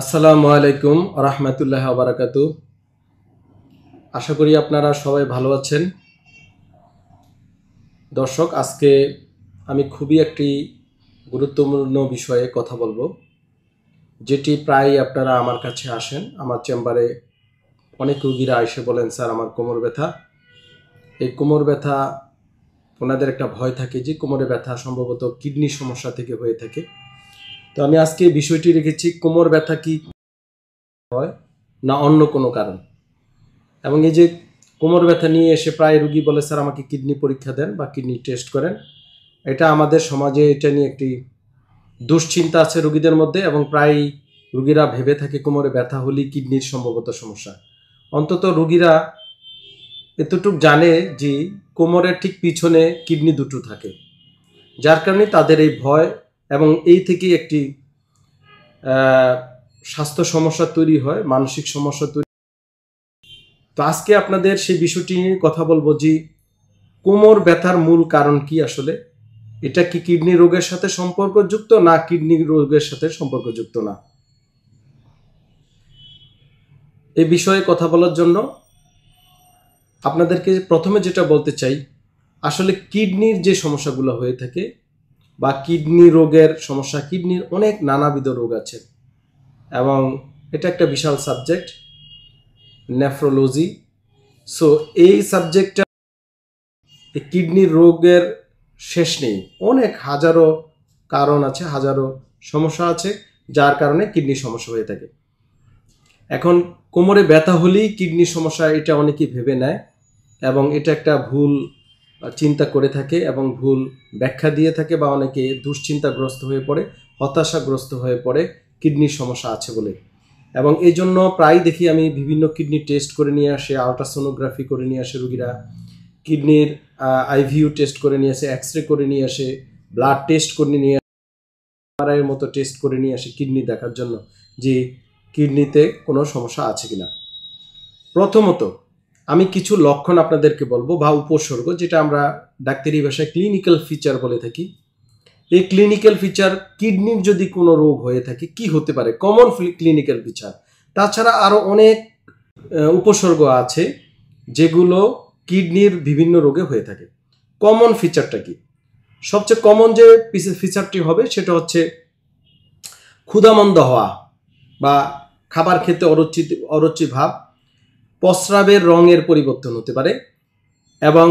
আসসালামু আলাইকুম রহমতুল্লাহ বারাকাত আশা করি আপনারা সবাই ভালো আছেন দর্শক আজকে আমি খুবই একটি গুরুত্বপূর্ণ বিষয়ে কথা বলবো যেটি প্রায় আপনারা আমার কাছে আসেন আমার চেম্বারে অনেক রুগীরা এসে বলেন স্যার আমার কোমর ব্যথা এই কোমর ব্যথা ওনাদের একটা ভয় থাকে যে কোমরে ব্যথা সম্ভবত কিডনি সমস্যা থেকে হয়ে থাকে তো আমি আজকে বিষয়টি রেখেছি কোমর ব্যথা কি হয় না অন্য কোনো কারণ এবং এই যে কোমর ব্যথা নিয়ে এসে প্রায় রুগী বলে স্যার আমাকে কিডনি পরীক্ষা দেন বা কিডনি টেস্ট করেন এটা আমাদের সমাজে এটা নিয়ে একটি দুশ্চিন্তা আছে রুগীদের মধ্যে এবং প্রায় রুগীরা ভেবে থাকে কোমরে ব্যথা হলেই কিডনির সম্ভবত সমস্যা অন্তত রুগীরা এতটুক জানে যে কোমরের ঠিক পিছনে কিডনি দুটো থাকে যার কারণে তাদের এই ভয় এবং এই থেকেই একটি স্বাস্থ্য সমস্যা তৈরি হয় মানসিক সমস্যা তৈরি তো আজকে আপনাদের সেই বিষয়টি নিয়ে কথা বলবো যে কোমর ব্যথার মূল কারণ কি আসলে এটা কি কিডনি রোগের সাথে সম্পর্কযুক্ত না কিডনি রোগের সাথে সম্পর্কযুক্ত না এ বিষয়ে কথা বলার জন্য আপনাদেরকে প্রথমে যেটা বলতে চাই আসলে কিডনির যে সমস্যাগুলো হয়ে থাকে বা কিডনি রোগের সমস্যা কিডনির অনেক নানাবিধ রোগ আছে এবং এটা একটা বিশাল সাবজেক্ট নেফ্রোলজি সো এই সাবজেক্টটা কিডনির রোগের শেষ নেই অনেক হাজারো কারণ আছে হাজারো সমস্যা আছে যার কারণে কিডনি সমস্যা হয়ে থাকে এখন কোমরে ব্যথা হলেই কিডনি সমস্যা এটা অনেকেই ভেবে নেয় এবং এটা একটা ভুল চিন্তা করে থাকে এবং ভুল ব্যাখ্যা দিয়ে থাকে বা অনেকে দুশ্চিন্তাগ্রস্ত হয়ে পড়ে হতাশাগ্রস্ত হয়ে পড়ে কিডনির সমস্যা আছে বলে এবং এই জন্য প্রায় দেখি আমি বিভিন্ন কিডনি টেস্ট করে নিয়ে আসে আলট্রাসোনোগ্রাফি করে নিয়ে আসে রুগীরা কিডনির আইভিউ টেস্ট করে নিয়ে আসে এক্স রে করে নিয়ে আসে ব্লাড টেস্ট করে নিয়ে আসে মতো টেস্ট করে নিয়ে আসে কিডনি দেখার জন্য যে কিডনিতে কোনো সমস্যা আছে কিনা প্রথমত আমি কিছু লক্ষণ আপনাদেরকে বলবো বা উপসর্গ যেটা আমরা ডাক্তারি ভাষায় ক্লিনিক্যাল ফিচার বলে থাকি এই ক্লিনিক্যাল ফিচার কিডনির যদি কোনো রোগ হয়ে থাকে কি হতে পারে কমন ক্লিনিক্যাল ফিচার তাছাড়া আরও অনেক উপসর্গ আছে যেগুলো কিডনির বিভিন্ন রোগে হয়ে থাকে কমন ফিচারটা কি সবচেয়ে কমন যে ফিচারটি হবে সেটা হচ্ছে ক্ষুধামন্দ হওয়া বা খাবার খেতে অরুচি অরুচি ভাব প্রস্রাবের রঙের পরিবর্তন হতে পারে এবং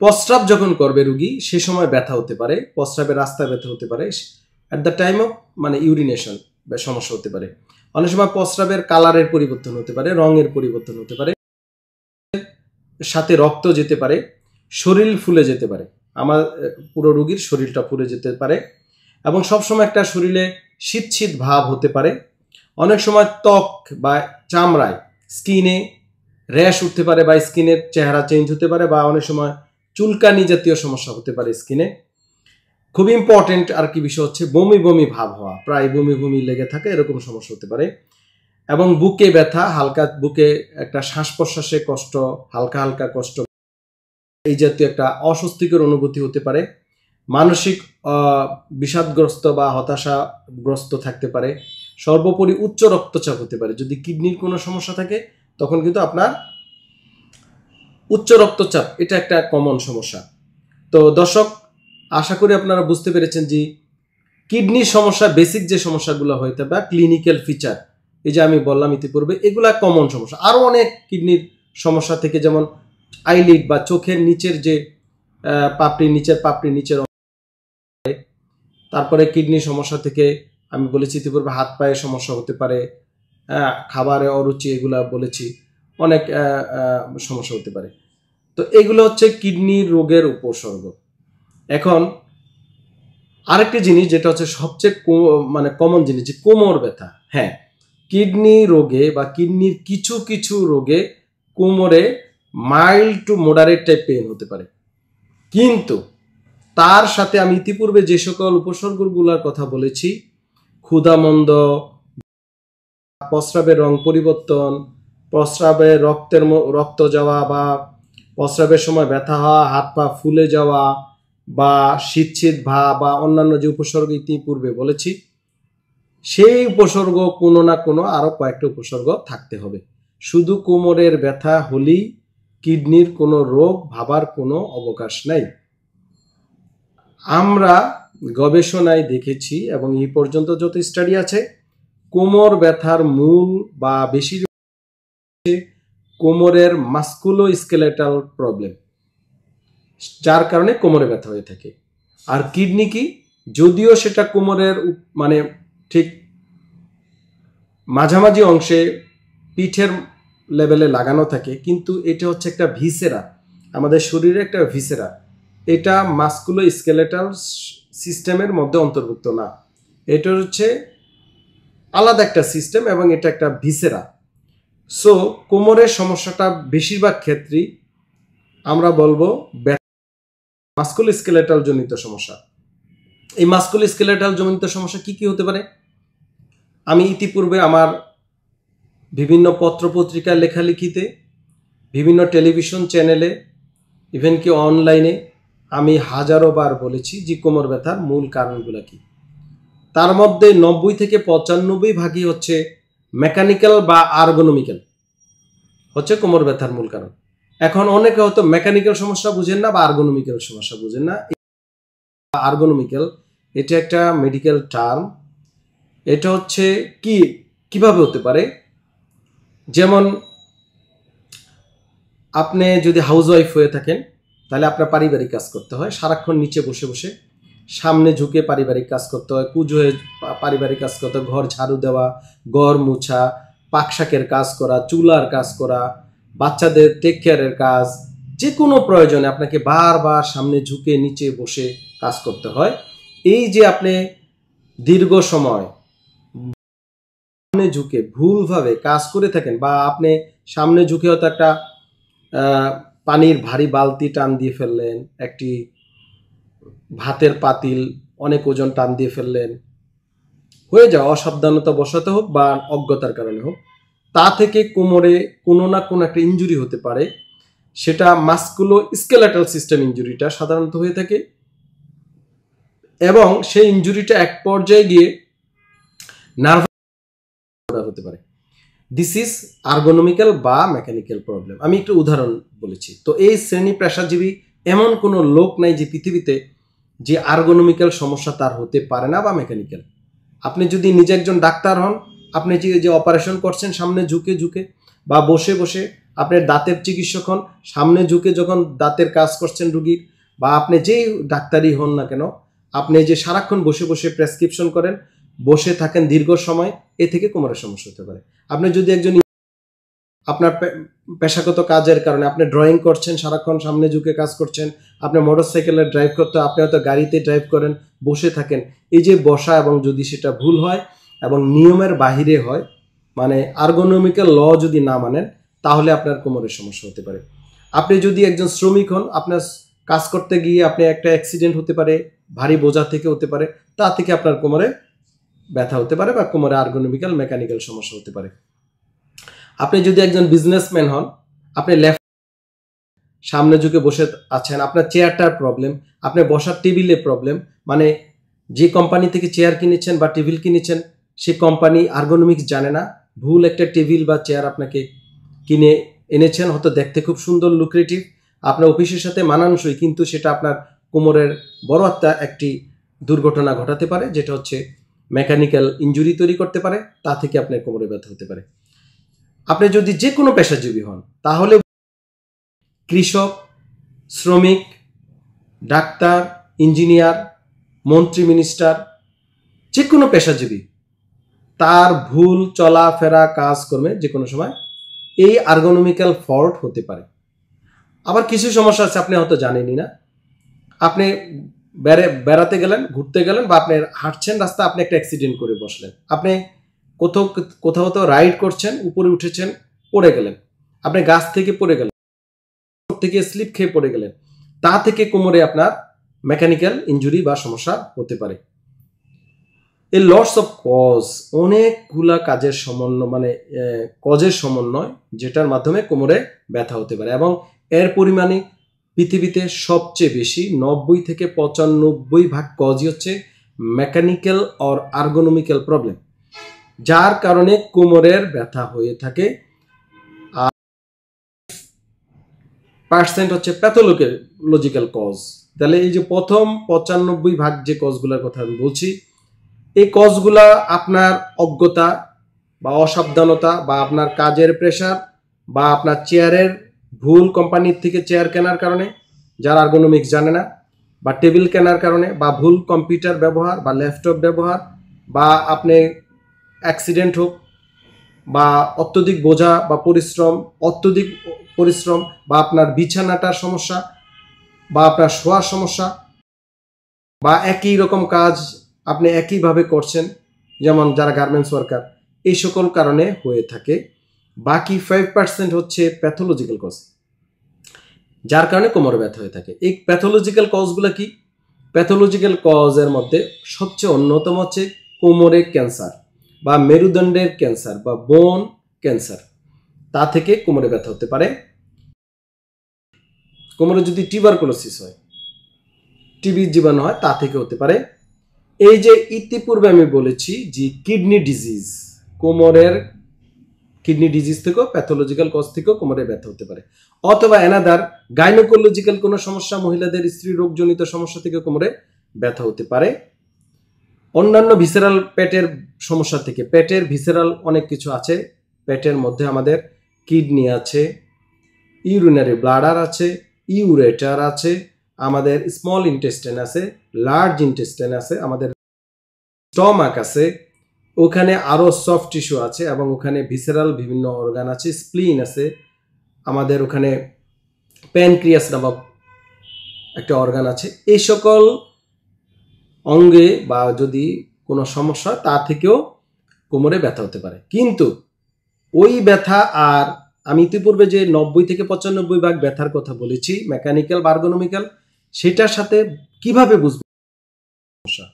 প্রস্রাব যখন করবে রুগী সে সময় ব্যথা হতে পারে প্রস্রাবের রাস্তা ব্যথা হতে পারে অ্যাট দ্য টাইম অফ মানে ইউরিনেশন সমস্যা হতে পারে অনেক সময় প্রস্রাবের কালারের পরিবর্তন হতে পারে রঙের পরিবর্তন হতে পারে সাথে রক্ত যেতে পারে শরীর ফুলে যেতে পারে আমার পুরো রুগীর শরীরটা ফুলে যেতে পারে এবং সবসময় একটা শরীরে শীত শীত ভাব হতে পারে অনেক সময় ত্বক বা চামড়ায় স্কিনে র্যাশ উঠতে পারে বা স্কিনের চেহারা চেঞ্জ হতে পারে বা অনেক সময় চুলকানি জাতীয় সমস্যা হতে পারে স্কিনে খুব ইম্পর্টেন্ট আর কি বিষয় হচ্ছে বমি বমি ভাব হওয়া প্রায় বমি বমি লেগে থাকে এরকম সমস্যা হতে পারে এবং বুকে ব্যথা হালকা বুকে একটা শ্বাস প্রশ্বাসে কষ্ট হালকা হালকা কষ্ট এই জাতীয় একটা অস্বস্তিকর অনুভূতি হতে পারে মানসিক বিষাদগ্রস্ত বা হতাশাগ্রস্ত থাকতে পারে সর্বোপরি উচ্চ রক্তচাপ হতে পারে যদি কিডনির কোনো সমস্যা থাকে তখন কিন্তু আপনার উচ্চ রক্তচাপ এটা একটা কমন সমস্যা তো দর্শক আশা করি আপনারা বুঝতে পেরেছেন যে কিডনির সমস্যা বেসিক যে সমস্যাগুলো হয়ে বা ক্লিনিক্যাল ফিচার এই যে আমি বললাম ইতিপূর্বে এগুলা কমন সমস্যা আরও অনেক কিডনির সমস্যা থেকে যেমন আইলিড বা চোখের নিচের যে পাপড়ি নিচের পাপড়ি নিচের তারপরে কিডনি সমস্যা থেকে আমি বলেছি ইতিপূর্বে হাত পায়ের সমস্যা হতে পারে হ্যাঁ, খাবারে অরুচি এগুলা বলেছি অনেক সমস্যা হতে পারে তো এগুলো হচ্ছে কিডনি রোগের উপসর্গ এখন আরেকটি জিনিস যেটা হচ্ছে সবচেয়ে মানে কমন জিনিস যে কোমর ব্যথা হ্যাঁ কিডনি রোগে বা কিডনির কিছু কিছু রোগে কোমরে mild to moderate type pain হতে পারে কিন্তু তার সাথে আমি ইতিপূর্বে যে সকল উপসর্গগুলোর কথা বলেছি ক্ষুধামন্দ প্রস্রাবের রং পরিবর্তন প্রস্রাবে রক্তের রক্ত যাওয়া বা প্রস্রাবের সময় ব্যথা হওয়া হাত পা ফুলে যাওয়া বা শীতশীত ভা ভাব বা অন্যান্য যে উপসর্গ ইতিপূর্বে বলেছি সেই উপসর্গ কোনো না কোনো আরও কয়েকটা উপসর্গ থাকতে হবে শুধু কোমরের ব্যথা হলেই কিডনির কোনো রোগ ভাবার কোনো অবকাশ নাই আমরা গবেষণায় দেখেছি এবং এই পর্যন্ত যত স্টাডি আছে কোমর ব্যথার মূল বা বেশির কোমরের মাস্কুলো স্কেলেটাল প্রবলেম যার কারণে কোমরে ব্যথা হয়ে থাকে আর কিডনি কি যদিও সেটা কোমরের মানে ঠিক মাঝামাঝি অংশে পিঠের লেভেলে লাগানো থাকে কিন্তু এটা হচ্ছে একটা ভিসেরা আমাদের শরীরে একটা ভিসেরা এটা মাস্কুলো স্কেলেটাল সিস্টেমের মধ্যে অন্তর্ভুক্ত না এটা হচ্ছে আলাদা একটা সিস্টেম এবং এটা একটা ভিসেরা সো কোমরের সমস্যাটা বেশিরভাগ ক্ষেত্রেই আমরা বলবো মাস্কুল স্কেলেটাল জনিত সমস্যা এই মাস্কুল স্কেলেটাল জনিত সমস্যা কি কি হতে পারে আমি ইতিপূর্বে আমার বিভিন্ন পত্রপত্রিকায় লেখালেখিতে বিভিন্ন টেলিভিশন চ্যানেলে কি অনলাইনে আমি হাজারো বার বলেছি যে কোমর ব্যথার মূল কারণগুলো কী তার মধ্যে নব্বই থেকে পঁচানব্বই ভাগই হচ্ছে মেকানিক্যাল বা আর্গোনমিক্যাল হচ্ছে কোমর ব্যথার মূল কারণ এখন অনেকে হয়তো মেকানিক্যাল সমস্যা বুঝেন না বা আর্গোনমিক্যাল সমস্যা বুঝেন না আর্গোনমিক্যাল এটা একটা মেডিকেল টার্ম এটা হচ্ছে কি কিভাবে হতে পারে যেমন আপনি যদি হাউস ওয়াইফ হয়ে থাকেন তাহলে আপনার পারিবারিক কাজ করতে হয় সারাক্ষণ নিচে বসে বসে সামনে ঝুঁকে পারিবারিক কাজ করতে হয় কুজো হয়ে পারিবারিক কাজ করতে হয় ঘর ঝাড়ু দেওয়া ঘর মুছা পাকশাকের কাজ করা চুলার কাজ করা বাচ্চাদের টেক কেয়ারের কাজ যে কোনো প্রয়োজনে আপনাকে বারবার সামনে ঝুঁকে নিচে বসে কাজ করতে হয় এই যে আপনি দীর্ঘ সময় সামনে ঝুঁকে ভুলভাবে কাজ করে থাকেন বা আপনি সামনে ঝুঁকে হয়তো একটা পানির ভারী বালতি টান দিয়ে ফেললেন একটি ভাতের পাতিল অনেক ওজন টান দিয়ে ফেললেন হয়ে যাওয়া অসাবধানতা বসাতে হোক বা অজ্ঞতার কারণে হোক তা থেকে কোমরে কোনো না কোনো একটা ইঞ্জুরি হতে পারে সেটা মাস্কুলো স্কেলেটাল সিস্টেম ইঞ্জুরিটা সাধারণত হয়ে থাকে এবং সেই ইঞ্জুরিটা এক পর্যায়ে গিয়ে নার্ভাস হতে পারে দিস ইজ আর্গোনমিক্যাল বা মেকানিক্যাল প্রবলেম আমি একটু উদাহরণ বলেছি তো এই শ্রেণী পেশাজীবী এমন কোনো লোক নাই যে পৃথিবীতে যে আর্গোনমিক্যাল সমস্যা তার হতে পারে না বা মেকানিক্যাল আপনি যদি নিজে একজন ডাক্তার হন আপনি যে অপারেশন করছেন সামনে ঝুঁকে ঝুঁকে বা বসে বসে আপনার দাঁতের চিকিৎসক হন সামনে ঝুঁকে যখন দাঁতের কাজ করছেন রুগীর বা আপনি যেই ডাক্তারই হন না কেন আপনি যে সারাক্ষণ বসে বসে প্রেসক্রিপশন করেন বসে থাকেন দীর্ঘ সময় এ থেকে কোমরের সমস্যা হতে পারে আপনি যদি একজন আপনার পেশাগত কাজের কারণে আপনি ড্রয়িং করছেন সারাক্ষণ সামনে ঝুঁকে কাজ করছেন আপনার মোটরসাইকেলে ড্রাইভ করতে আপনি হয়তো গাড়িতে ড্রাইভ করেন বসে থাকেন এই যে বসা এবং যদি সেটা ভুল হয় এবং নিয়মের বাহিরে হয় মানে আর্গোনমিক্যাল ল যদি না মানেন তাহলে আপনার কোমরের সমস্যা হতে পারে আপনি যদি একজন শ্রমিক হন আপনার কাজ করতে গিয়ে আপনি একটা অ্যাক্সিডেন্ট হতে পারে ভারী বোঝা থেকে হতে পারে তা থেকে আপনার কোমরে ব্যথা হতে পারে বা কোমরে আর্গোনমিক্যাল মেকানিক্যাল সমস্যা হতে পারে আপনি যদি একজন বিজনেসম্যান হন আপনি লেফট সামনে ঝুঁকে বসে আছেন আপনার চেয়ারটার প্রবলেম আপনার বসার টেবিলে প্রবলেম মানে যে কোম্পানি থেকে চেয়ার কিনেছেন বা টেবিল কিনেছেন সে কোম্পানি আর্গোনমিক্স জানে না ভুল একটা টেবিল বা চেয়ার আপনাকে কিনে এনেছেন হয়তো দেখতে খুব সুন্দর লুক্রেটিভ আপনার অফিসের সাথে মানানসই কিন্তু সেটা আপনার কোমরের বড় একটা একটি দুর্ঘটনা ঘটাতে পারে যেটা হচ্ছে মেকানিক্যাল ইঞ্জুরি তৈরি করতে পারে তা থেকে আপনার কোমরে ব্যথা হতে পারে আপনি যদি যে কোনো পেশাজীবী হন তাহলে কৃষক শ্রমিক ডাক্তার ইঞ্জিনিয়ার মন্ত্রী মিনিস্টার যে কোনো পেশাজীবী তার ভুল চলাফেরা কাজকর্মে যে কোনো সময় এই আর্গোনমিক্যাল ফল্ট হতে পারে আবার কিছু সমস্যা আছে আপনি হয়তো জানেনই না আপনি বেড়ে বেড়াতে গেলেন ঘুরতে গেলেন বা আপনি হাঁটছেন রাস্তা আপনি একটা অ্যাক্সিডেন্ট করে বসলেন আপনি কোথাও কোথাও তো রাইড করছেন উপরে উঠেছেন পড়ে গেলেন আপনি গাছ থেকে পড়ে গেলেন করতে স্লিপ খেয়ে পড়ে গেলেন তা থেকে কোমরে আপনার মেকানিক্যাল ইঞ্জুরি বা সমস্যা হতে পারে এই লস অফ কজ অনেকগুলা কাজের সমন্বয় মানে কজের সমন্বয় যেটার মাধ্যমে কোমরে ব্যথা হতে পারে এবং এর পরিমাণে পৃথিবীতে সবচেয়ে বেশি নব্বই থেকে পঁচানব্বই ভাগ কজই হচ্ছে মেকানিক্যাল অর আর্গোনমিক্যাল প্রবলেম যার কারণে কোমরের ব্যথা হয়ে থাকে পার্সেন্ট হচ্ছে প্যাথোলকের লজিক্যাল কজ তাহলে এই যে প্রথম পঁচানব্বই ভাগ যে কজগুলোর কথা আমি বলছি এই কজগুলা আপনার অজ্ঞতা বা অসাবধানতা বা আপনার কাজের প্রেশার বা আপনার চেয়ারের ভুল কোম্পানির থেকে চেয়ার কেনার কারণে যারা আর্গোনমিক্স জানে না বা টেবিল কেনার কারণে বা ভুল কম্পিউটার ব্যবহার বা ল্যাপটপ ব্যবহার বা আপনি অ্যাক্সিডেন্ট হোক বা অত্যধিক বোঝা বা পরিশ্রম অত্যধিক পরিশ্রম বা আপনার বিছানাটার সমস্যা বা আপনার শোয়ার সমস্যা বা একই রকম কাজ আপনি একইভাবে করছেন যেমন যারা গার্মেন্টস ওয়ার্কার এই সকল কারণে হয়ে থাকে বাকি ফাইভ পার্সেন্ট হচ্ছে প্যাথোলজিক্যাল কজ যার কারণে কোমর ব্যথা হয়ে থাকে এই প্যাথোলজিক্যাল কজগুলো কি প্যাথোলজিক্যাল কজের মধ্যে সবচেয়ে অন্যতম হচ্ছে কোমরে ক্যান্সার বা মেরুদণ্ডের ক্যান্সার বা বোন ক্যান্সার তা থেকে কোমরে ব্যথা হতে পারে কোমরে যদি টিউবারকোলোসিস হয় টিবি জীবাণু হয় তা থেকে হতে পারে এই যে ইতিপূর্বে আমি বলেছি যে কিডনি ডিজিজ কোমরের কিডনি ডিজিজ থেকেও প্যাথোলজিক্যাল কজ থেকেও কোমরে ব্যথা হতে পারে অথবা এনাদার গাইনোকোলজিক্যাল কোনো সমস্যা মহিলাদের স্ত্রী রোগজনিত সমস্যা থেকে কোমরে ব্যথা হতে পারে অন্যান্য ভিসেরাল পেটের সমস্যা থেকে পেটের ভিসেরাল অনেক কিছু আছে পেটের মধ্যে আমাদের কিডনি আছে ইউরিনারি ব্লাডার আছে ইউরেটার আছে আমাদের স্মল ইন্টেস্টেন আছে লার্জ ইন্টেস্টেন আছে আমাদের স্টমাক আছে ওখানে আরও সফট টিস্যু আছে এবং ওখানে ভিসেরাল বিভিন্ন অর্গান আছে স্প্লিন আছে আমাদের ওখানে প্যানক্রিয়াস নামক একটা অর্গান আছে এই সকল অঙ্গে বা যদি কোনো সমস্যা তা থেকেও কোমরে ব্যথা হতে পারে কিন্তু ওই ব্যথা আর আমি ইতিপূর্বে যে নব্বই থেকে পঁচানব্বই ভাগ ব্যথার কথা বলেছি মেকানিক্যাল বার্গোনমিক্যাল সেটার সাথে কিভাবে বুঝবো সমস্যা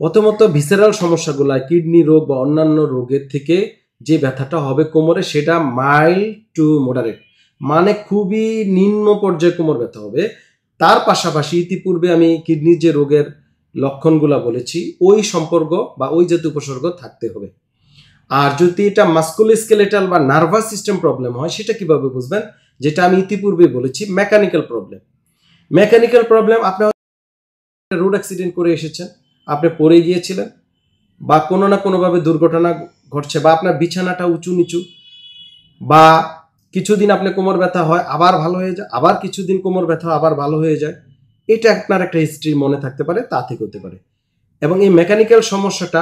প্রথমত ভিসেরাল সমস্যাগুলো কিডনি রোগ বা অন্যান্য রোগের থেকে যে ব্যথাটা হবে কোমরে সেটা মাইল্ড টু মোডারেট মানে খুবই নিম্ন পর্যায়ে কোমর ব্যথা হবে তার পাশাপাশি ইতিপূর্বে আমি কিডনির যে রোগের লক্ষণগুলা বলেছি ওই সম্পর্ক বা ওই জাতীয় উপসর্গ থাকতে হবে আর যদি এটা মাস্কুলো স্কেলেটাল বা নার্ভাস সিস্টেম প্রবলেম হয় সেটা কিভাবে বুঝবেন যেটা আমি ইতিপূর্বে বলেছি মেকানিক্যাল প্রবলেম মেকানিক্যাল প্রবলেম আপনার রোড অ্যাক্সিডেন্ট করে এসেছেন আপনি পড়ে গিয়েছিলেন বা কোনো না কোনোভাবে দুর্ঘটনা ঘটছে বা আপনার বিছানাটা উঁচু নিচু বা কিছুদিন আপনি কোমর ব্যথা হয় আবার ভালো হয়ে যায় আবার কিছুদিন কোমর ব্যথা আবার ভালো হয়ে যায় এটা আপনার একটা হিস্ট্রি মনে থাকতে পারে তা থেকে হতে পারে এবং এই মেকানিক্যাল সমস্যাটা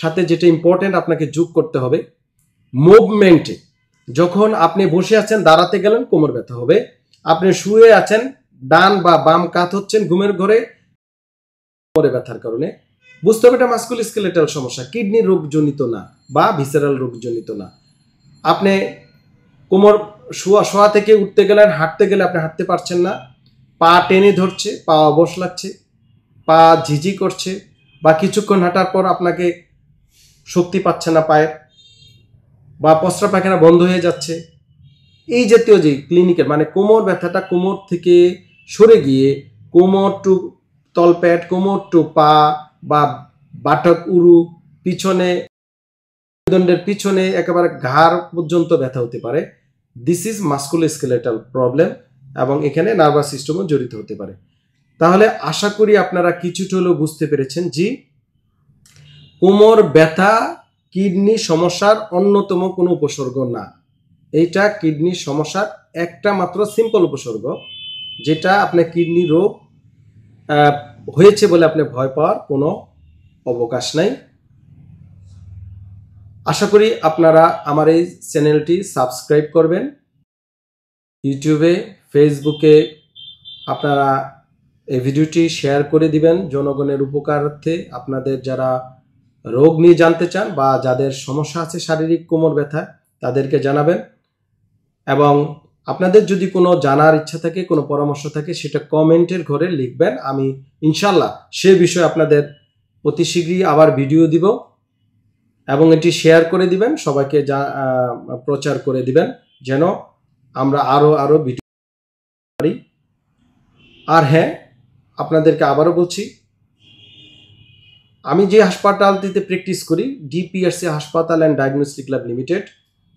সাথে যেটা ইম্পর্টেন্ট আপনাকে যোগ করতে হবে মুভমেন্টে যখন আপনি বসে আছেন দাঁড়াতে গেলেন কোমর ব্যথা হবে আপনি শুয়ে আছেন ডান বা বাম কাত হচ্ছেন ঘুমের ঘরে কোমরে ব্যথার কারণে বুঝতে হবে এটা মাস্কুল স্কেলেটাল সমস্যা কিডনি রোগজনিত না বা ভিসেরাল রোগজনিত না আপনি কোমর শোয়া শোয়া থেকে উঠতে গেলেন হাঁটতে গেলে আপনি হাঁটতে পারছেন না পা টেনে ধরছে পা অবস লাগছে পা ঝিঝি করছে বা কিছুক্ষণ হাঁটার পর আপনাকে শক্তি পাচ্ছে না পায়ের বা পশ্রা পায়খানা বন্ধ হয়ে যাচ্ছে এই জাতীয় যে ক্লিনিকের মানে কোমর ব্যথাটা কোমর থেকে সরে গিয়ে কোমর টু তলপ্যাট কোমর টু পা বা বাটক উরু পিছনে মেরুদণ্ডের পিছনে একেবারে ঘাড় পর্যন্ত ব্যথা হতে পারে দিস ইজ স্কেলেটাল প্রবলেম এবং এখানে নার্ভাস সিস্টেমও জড়িত হতে পারে তাহলে আশা করি আপনারা কিছুটা হলেও বুঝতে পেরেছেন যে কোমর ব্যথা কিডনি সমস্যার অন্যতম কোনো উপসর্গ না এইটা কিডনি সমস্যার একটা মাত্র সিম্পল উপসর্গ যেটা আপনার কিডনি রোগ হয়েছে বলে আপনি ভয় পাওয়ার কোনো অবকাশ নাই আশা করি আপনারা আমার এই চ্যানেলটি সাবস্ক্রাইব করবেন ইউটিউবে ফেসবুকে আপনারা এই ভিডিওটি শেয়ার করে দিবেন জনগণের উপকারার্থে আপনাদের যারা রোগ নিয়ে জানতে চান বা যাদের সমস্যা আছে শারীরিক কোমর ব্যথা তাদেরকে জানাবেন এবং আপনাদের যদি কোনো জানার ইচ্ছা থাকে কোনো পরামর্শ থাকে সেটা কমেন্টের ঘরে লিখবেন আমি ইনশাল্লাহ সে বিষয়ে আপনাদের অতি শীঘ্রই আবার ভিডিও দিব এবং এটি শেয়ার করে দিবেন সবাইকে যা প্রচার করে দিবেন যেন আমরা আরও আরও ভিডিও পারি আর হ্যাঁ আপনাদেরকে আবারও বলছি আমি যে হাসপাতালটিতে প্র্যাকটিস করি ডিপিএসসি হাসপাতাল অ্যান্ড ডায়াগনস্টিক ল্যাব লিমিটেড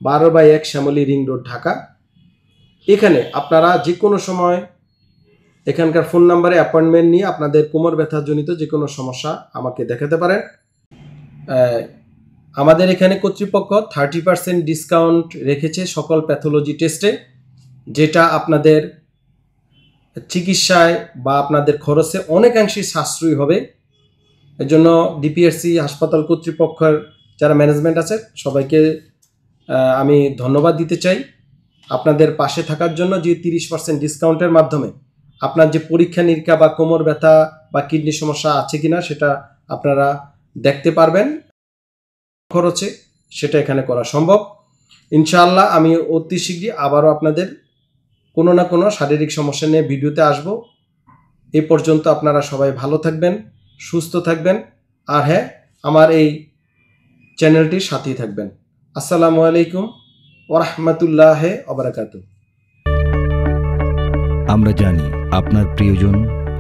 বারো বাই এক শ্যামলী রিং রোড ঢাকা এখানে আপনারা যে কোনো সময় এখানকার ফোন নাম্বারে অ্যাপয়েন্টমেন্ট নিয়ে আপনাদের কোমর ব্যথাজনিত যে কোনো সমস্যা আমাকে দেখাতে পারেন আমাদের এখানে কর্তৃপক্ষ থার্টি পার্সেন্ট ডিসকাউন্ট রেখেছে সকল প্যাথোলজি টেস্টে যেটা আপনাদের চিকিৎসায় বা আপনাদের খরচে অনেকাংশে সাশ্রয়ী হবে এর জন্য ডিপিএসসি হাসপাতাল কর্তৃপক্ষের যারা ম্যানেজমেন্ট আছে সবাইকে আমি ধন্যবাদ দিতে চাই আপনাদের পাশে থাকার জন্য যে তিরিশ পার্সেন্ট ডিসকাউন্টের মাধ্যমে আপনার যে পরীক্ষা নিরীক্ষা বা কোমর ব্যথা বা কিডনি সমস্যা আছে কিনা সেটা আপনারা দেখতে পারবেন খরচে সেটা এখানে করা সম্ভব ইনশাআল্লাহ আমি অতি শীঘ্রই আবারও আপনাদের কোনো না কোনো শারীরিক সমস্যা নিয়ে ভিডিওতে আসব এ পর্যন্ত আপনারা সবাই ভালো থাকবেন সুস্থ থাকবেন আর হ্যাঁ আমার এই চ্যানেলটির সাথেই থাকবেন আসসালামু আলাইকুম ওরহমতুল্লাহ অবরাকাত আমরা জানি আপনার প্রিয়জন